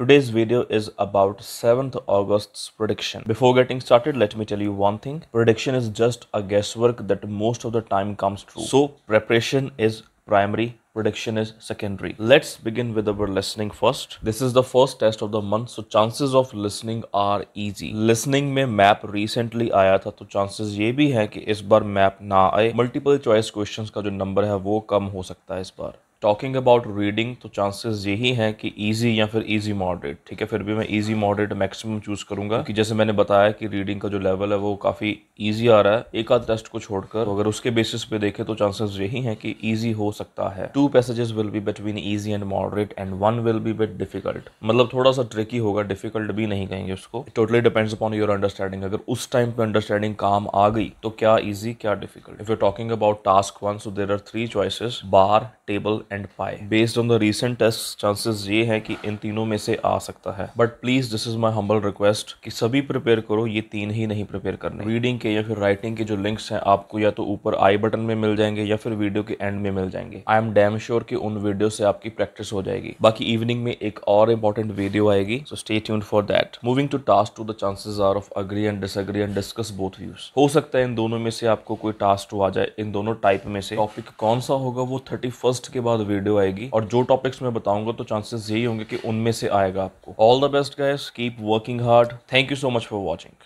Today's video is about 7th August's prediction. Before getting started, let me tell you one thing. Prediction is just a guesswork that most of the time comes true. So preparation is primary, prediction is secondary. Let's begin with our listening first. This is the first test of the month, so chances of listening are easy. Listening में map recently आया था chances ये भी है कि इस बार map ना आए multiple choice questions का जो number है वो कम हो सकता है इस बार टॉकिंग अबाउट रीडिंग तो चांसेस यही हैं कि ईजी या फिर ईजी मॉडरेट ठीक है फिर भी मैं ईजी मॉडरेट मैक्सिमम चूज़ करूँगा कि जैसे मैंने बताया कि रीडिंग का जो लेवल है वो काफ़ी ईजी आ रहा है एक आध टेस्ट को छोड़कर तो अगर उसके बेसिस पे देखें तो चांसेस यही हैं कि ईजी हो सकता है two passages will be between easy and moderate and one will be bit difficult मतलब थोड़ा सा ट्रिकी होगा डिफिकल्ट भी नहीं कहेंगे उसको totally depends upon your understanding अगर उस टाइम पे अंडरस्टैंडिंग काम आ गई तो क्या ईजी क्या difficult if you talking about task one so there are three choices bar table and pie based on the recent test chances ये है कि इन तीनों में से आ सकता है but please this is my humble request कि सभी प्रिपेयर करो ये तीन ही नहीं प्रिपेयर करने रीडिंग के के या फिर राइटिंग के जो लिंक्स हैं आपको या तो ऊपर आई बटन में मिल जाएंगे या फिर वीडियो के एंड में मिल जाएंगे आई एम डैम श्योर कि उन वीडियो से आपकी प्रैक्टिस हो जाएगी बाकी इवनिंग में एक और इंपॉर्टेंट वीडियो आएगी so stay tune for that moving to task two the chances are of agree and disagree and discuss both views हो सकता है इन दोनों में से आपको कोई टास्क टू आ जाए इन दोनों टाइप में से टॉपिक कौन सा होगा वो थर्टी के बाद वीडियो आएगी और जो टॉपिक्स मैं बताऊंगा तो चांसेस यही होंगे कि उनमें से आएगा आपको all the best guys keep working hard thank you so much for watching